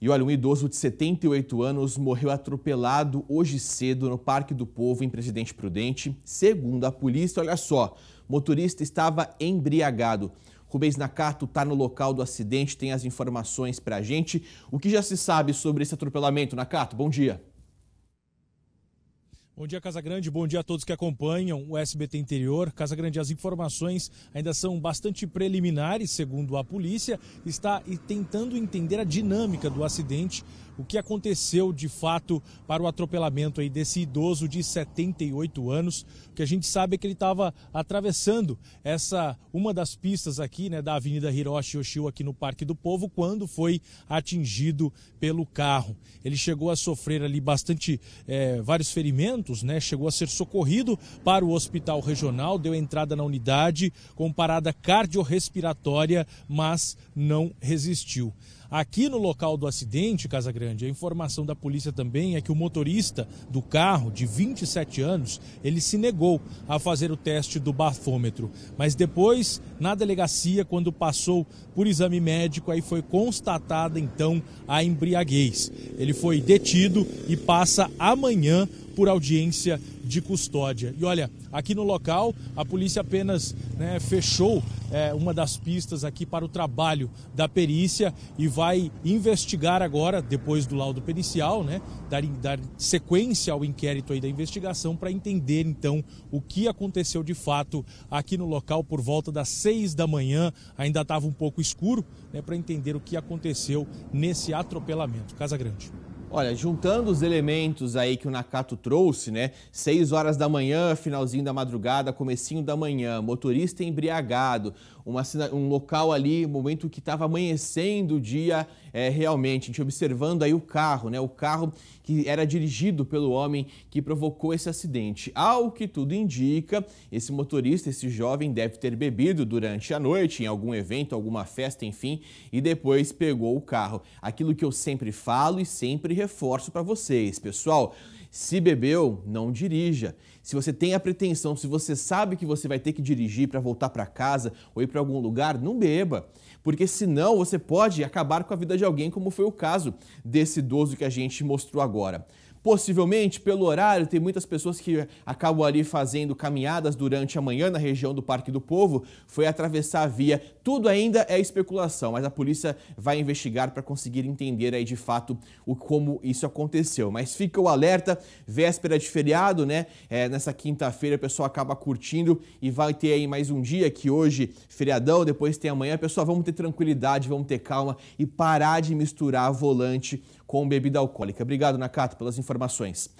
E olha, um idoso de 78 anos morreu atropelado hoje cedo no Parque do Povo, em Presidente Prudente. Segundo a polícia, olha só, motorista estava embriagado. Rubens Nakato está no local do acidente, tem as informações para a gente. O que já se sabe sobre esse atropelamento, Nakato? Bom dia. Bom dia, Casa Grande. Bom dia a todos que acompanham o SBT Interior. Casa Grande, as informações ainda são bastante preliminares, segundo a polícia, está tentando entender a dinâmica do acidente o que aconteceu de fato para o atropelamento aí desse idoso de 78 anos. O que a gente sabe é que ele estava atravessando essa uma das pistas aqui, né, da Avenida Hiroshi Oshio aqui no Parque do Povo, quando foi atingido pelo carro. Ele chegou a sofrer ali bastante é, vários ferimentos, né? Chegou a ser socorrido para o hospital regional, deu entrada na unidade com parada cardiorrespiratória, mas não resistiu. Aqui no local do acidente, Casa Grande Grande. A informação da polícia também é que o motorista do carro, de 27 anos, ele se negou a fazer o teste do bafômetro. Mas depois, na delegacia, quando passou por exame médico, aí foi constatada então a embriaguez. Ele foi detido e passa amanhã por audiência de custódia. E olha, aqui no local, a polícia apenas né, fechou é, uma das pistas aqui para o trabalho da perícia e vai investigar agora, depois do laudo pericial, né, dar, dar sequência ao inquérito aí da investigação para entender então o que aconteceu de fato aqui no local por volta das seis da manhã. Ainda estava um pouco escuro né, para entender o que aconteceu nesse atropelamento. Casa Grande. Olha, juntando os elementos aí que o Nakato trouxe, né? Seis horas da manhã, finalzinho da madrugada, comecinho da manhã, motorista embriagado, uma, um local ali, momento que estava amanhecendo o dia é, realmente. A gente observando aí o carro, né? O carro que era dirigido pelo homem que provocou esse acidente. Ao que tudo indica, esse motorista, esse jovem, deve ter bebido durante a noite, em algum evento, alguma festa, enfim, e depois pegou o carro. Aquilo que eu sempre falo e sempre reforço para vocês, pessoal. Se bebeu, não dirija. Se você tem a pretensão, se você sabe que você vai ter que dirigir para voltar para casa ou ir para algum lugar, não beba, porque senão você pode acabar com a vida de alguém, como foi o caso desse idoso que a gente mostrou agora. Possivelmente, pelo horário, tem muitas pessoas que acabam ali fazendo caminhadas durante a manhã na região do Parque do Povo, foi atravessar a via. Tudo ainda é especulação, mas a polícia vai investigar para conseguir entender aí de fato o, como isso aconteceu. Mas fica o alerta, véspera de feriado, né? É, nessa quinta-feira a pessoa acaba curtindo e vai ter aí mais um dia que hoje, feriadão, depois tem amanhã. Pessoal, vamos ter tranquilidade, vamos ter calma e parar de misturar volante com bebida alcoólica. Obrigado, Nakato, pelas informações informações.